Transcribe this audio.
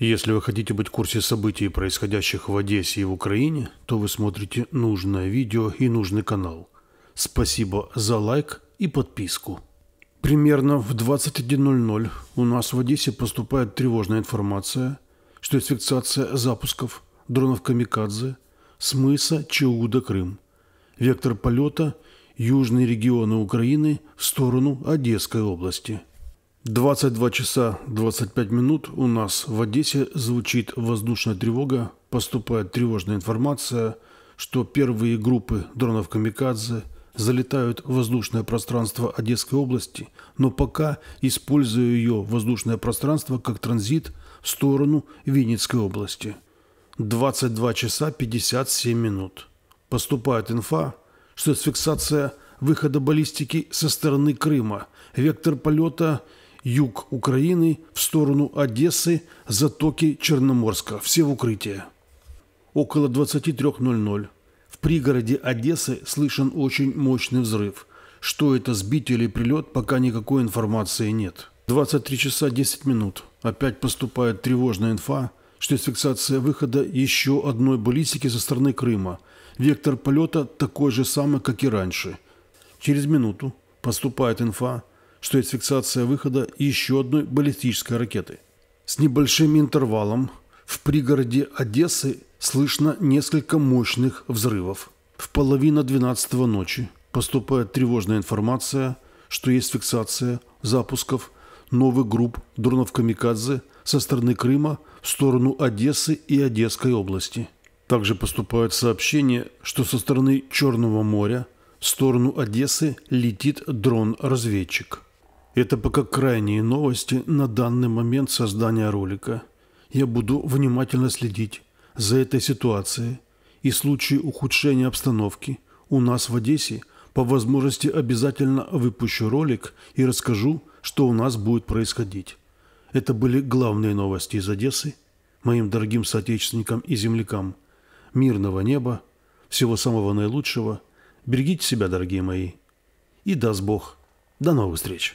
Если вы хотите быть в курсе событий, происходящих в Одессе и в Украине, то вы смотрите нужное видео и нужный канал. Спасибо за лайк и подписку. Примерно в 21.00 у нас в Одессе поступает тревожная информация, что есть фиксация запусков дронов «Камикадзе» с мыса Чауда Крым. Вектор полета – южные регионы Украины в сторону Одесской области – 22 часа 25 минут у нас в Одессе звучит воздушная тревога, поступает тревожная информация, что первые группы дронов «Камикадзе» залетают в воздушное пространство Одесской области, но пока используя ее воздушное пространство как транзит в сторону Винницкой области. 22 часа 57 минут. Поступает инфа, что фиксация выхода баллистики со стороны Крыма, вектор полета – юг Украины, в сторону Одессы, затоки Черноморска, все в укрытие. Около 23.00 в пригороде Одессы слышен очень мощный взрыв. Что это, сбить или прилет, пока никакой информации нет. 23 часа 10 минут. Опять поступает тревожная инфа, что есть фиксация выхода еще одной баллистики со стороны Крыма. Вектор полета такой же самый, как и раньше. Через минуту поступает инфа, что есть фиксация выхода еще одной баллистической ракеты. С небольшим интервалом в пригороде Одессы слышно несколько мощных взрывов. В половина 12 ночи поступает тревожная информация, что есть фиксация запусков новых групп дронов-камикадзе со стороны Крыма в сторону Одессы и Одесской области. Также поступают сообщения, что со стороны Черного моря в сторону Одессы летит дрон-разведчик – это пока крайние новости на данный момент создания ролика. Я буду внимательно следить за этой ситуацией и случае ухудшения обстановки у нас в Одессе по возможности обязательно выпущу ролик и расскажу, что у нас будет происходить. Это были главные новости из Одессы моим дорогим соотечественникам и землякам. Мирного неба, всего самого наилучшего. Берегите себя, дорогие мои. И даст Бог. До новых встреч.